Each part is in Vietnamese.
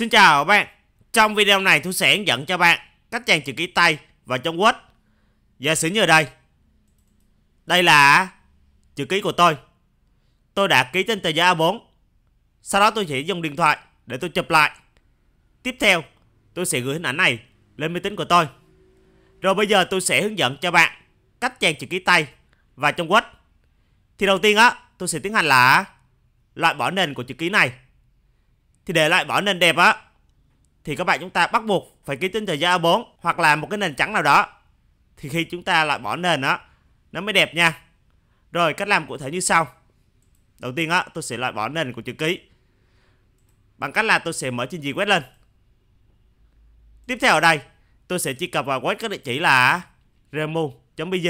Xin chào các bạn Trong video này tôi sẽ hướng dẫn cho bạn cách trang chữ ký tay và trong Word Giả sử như ở đây Đây là chữ ký của tôi Tôi đã ký trên tờ giấy A4 Sau đó tôi sẽ dùng điện thoại để tôi chụp lại Tiếp theo tôi sẽ gửi hình ảnh này lên máy tính của tôi Rồi bây giờ tôi sẽ hướng dẫn cho bạn cách trang chữ ký tay và trong Word Thì đầu tiên á tôi sẽ tiến hành là loại bỏ nền của chữ ký này thì để lại bỏ nền đẹp á thì các bạn chúng ta bắt buộc phải ký tính thời gian A4 hoặc là một cái nền trắng nào đó thì khi chúng ta loại bỏ nền á nó mới đẹp nha rồi cách làm cụ thể như sau đầu tiên á tôi sẽ loại bỏ nền của chữ ký bằng cách là tôi sẽ mở trên gì web lên tiếp theo ở đây tôi sẽ truy cập vào web có địa chỉ là remu.bg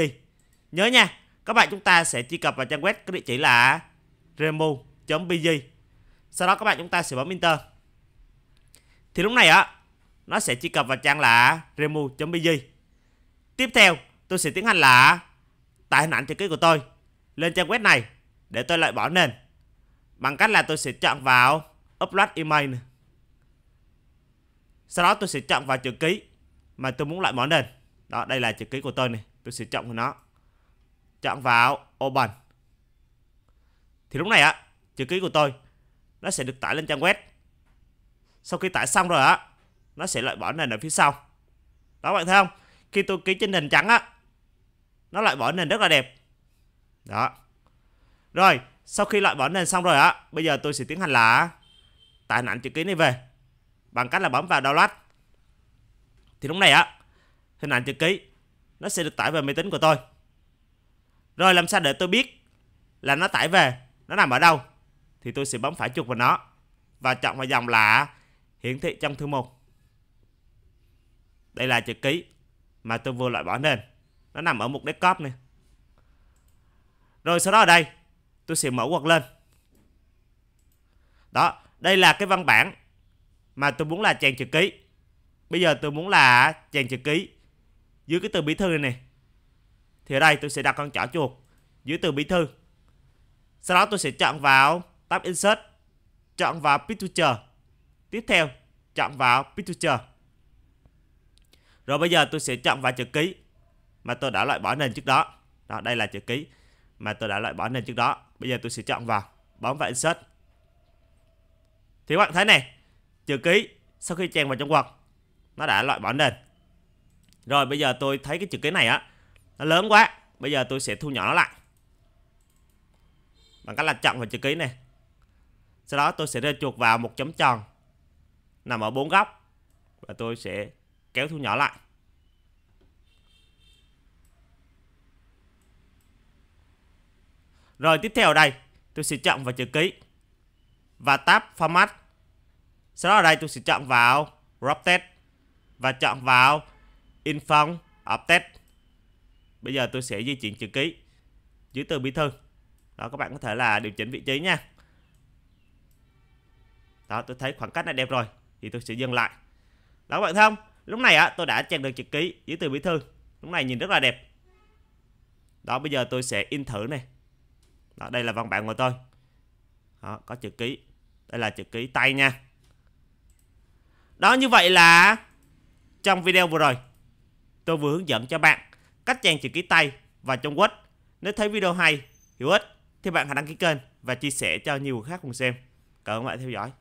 nhớ nha các bạn chúng ta sẽ truy cập vào trang web có địa chỉ là remu.bg sau đó các bạn chúng ta sẽ bấm enter thì lúc này á nó sẽ truy cập vào trang là remu.bg tiếp theo tôi sẽ tiến hành là tải hình ảnh chữ ký của tôi lên trang web này để tôi loại bỏ nền bằng cách là tôi sẽ chọn vào upload email này. sau đó tôi sẽ chọn vào chữ ký mà tôi muốn loại bỏ nền đó đây là chữ ký của tôi này tôi sẽ chọn vào nó chọn vào open thì lúc này á chữ ký của tôi nó sẽ được tải lên trang web sau khi tải xong rồi á nó sẽ loại bỏ nền ở phía sau đó bạn thấy không khi tôi ký trên nền trắng á nó loại bỏ nền rất là đẹp đó rồi sau khi loại bỏ nền xong rồi á bây giờ tôi sẽ tiến hành là tải hình chữ ký này về bằng cách là bấm vào download thì lúc này á hình ảnh chữ ký nó sẽ được tải về máy tính của tôi rồi làm sao để tôi biết là nó tải về nó nằm ở đâu thì tôi sẽ bấm phải chuột vào nó và chọn vào dòng là hiển thị trong thư mục. Đây là chữ ký mà tôi vừa loại bỏ nên nó nằm ở mục desktop này. Rồi sau đó ở đây tôi sẽ mở quạt lên. Đó, đây là cái văn bản mà tôi muốn là chèn chữ ký. Bây giờ tôi muốn là chèn chữ ký dưới cái từ bí thư này, này. Thì ở đây tôi sẽ đặt con chỏ chuột dưới từ bí thư. Sau đó tôi sẽ chọn vào tab Insert, chọn vào Picture. Tiếp theo, chọn vào Picture. Rồi bây giờ tôi sẽ chọn vào chữ ký mà tôi đã loại bỏ nền trước đó. Đó, đây là chữ ký mà tôi đã loại bỏ nền trước đó. Bây giờ tôi sẽ chọn vào, bấm vào Insert. Thì các bạn thấy này, chữ ký sau khi chèn vào trong quạt, nó đã loại bỏ nền. Rồi bây giờ tôi thấy cái chữ ký này á, nó lớn quá. Bây giờ tôi sẽ thu nhỏ nó lại. Bằng cách là chọn vào chữ ký này, sau đó tôi sẽ rê chuột vào một chấm tròn nằm ở bốn góc và tôi sẽ kéo thu nhỏ lại Rồi tiếp theo ở đây tôi sẽ chọn vào chữ ký và tab format. Sau đó ở đây tôi sẽ chọn vào crop text và chọn vào inform of text. Bây giờ tôi sẽ di chuyển chữ ký dưới từ bí thư. Đó các bạn có thể là điều chỉnh vị trí nha đó tôi thấy khoảng cách này đẹp rồi thì tôi sẽ dừng lại đó các bạn thấy không lúc này á tôi đã chèn được chữ ký dưới từ bí thư lúc này nhìn rất là đẹp đó bây giờ tôi sẽ in thử này đó đây là văn bản của tôi đó, có chữ ký đây là chữ ký tay nha đó như vậy là trong video vừa rồi tôi vừa hướng dẫn cho bạn cách chèn chữ ký tay và trong Word nếu thấy video hay hữu ích thì bạn hãy đăng ký kênh và chia sẻ cho nhiều người khác cùng xem cảm ơn bạn theo dõi